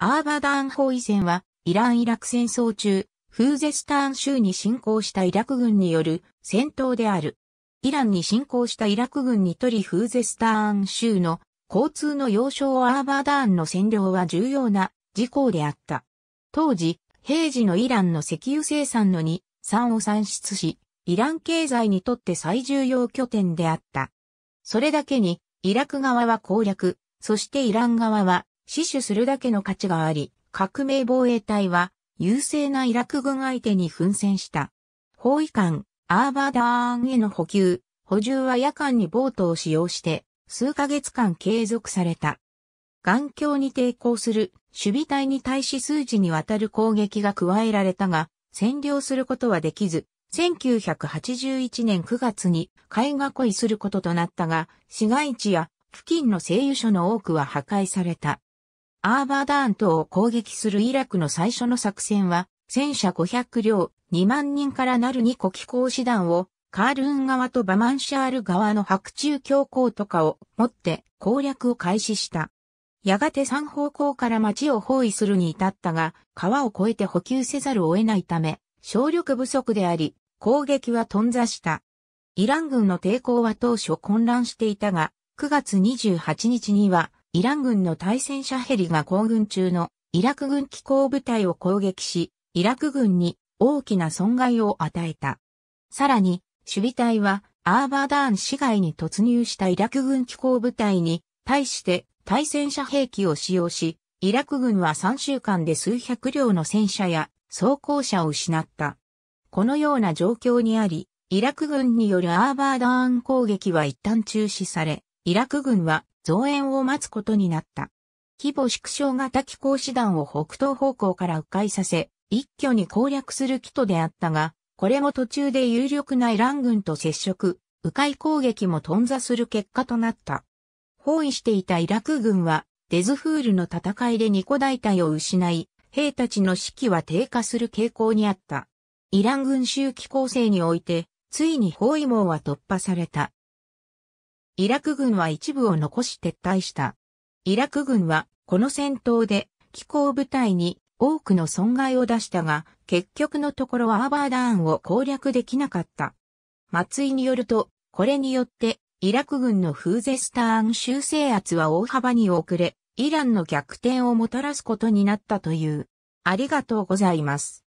アーバダーン包囲戦は、イラン・イラク戦争中、フーゼスターン州に侵攻したイラク軍による戦闘である。イランに侵攻したイラク軍にとりフーゼスターン州の交通の要衝アーバーダーンの占領は重要な事項であった。当時、平時のイランの石油生産の2、3を算出し、イラン経済にとって最重要拠点であった。それだけに、イラク側は攻略、そしてイラン側は死守するだけの価値があり、革命防衛隊は優勢なイラク軍相手に奮戦した。包囲艦、アーバーダーンへの補給、補充は夜間にボートを使用して、数ヶ月間継続された。眼鏡に抵抗する守備隊に対し数時にわたる攻撃が加えられたが、占領することはできず、1981年9月に海囲恋することとなったが、市街地や付近の製油所の多くは破壊された。アーバーダーン島を攻撃するイラクの最初の作戦は、戦車500両、2万人からなる2個機構師団を、カールーン側とバマンシャール側の白昼強行とかを持って攻略を開始した。やがて三方向から町を包囲するに至ったが、川を越えて補給せざるを得ないため、省力不足であり、攻撃は頓挫した。イラン軍の抵抗は当初混乱していたが、9月28日にはイラン軍の対戦車ヘリが行軍中のイラク軍機構部隊を攻撃し、イラク軍に大きな損害を与えた。さらに、守備隊はアーバーダーン市街に突入したイラク軍機構部隊に対して対戦車兵器を使用し、イラク軍は3週間で数百両の戦車や装甲車を失った。このような状況にあり、イラク軍によるアーバーダーン攻撃は一旦中止され、イラク軍は増援を待つことになった。規模縮小型機構師団を北東方向から迂回させ、一挙に攻略する機とであったが、これも途中で有力なイラン軍と接触、迂回攻撃も頓挫する結果となった。包囲していたイラク軍は、デズフールの戦いでニコ大隊を失い、兵たちの士気は低下する傾向にあった。イラン軍周期構成において、ついに包囲網は突破された。イラク軍は一部を残し撤退した。イラク軍は、この戦闘で、機構部隊に多くの損害を出したが、結局のところはアーバーダーンを攻略できなかった。松井によると、これによって、イラク軍のフーゼスターン修正圧は大幅に遅れ、イランの逆転をもたらすことになったという。ありがとうございます。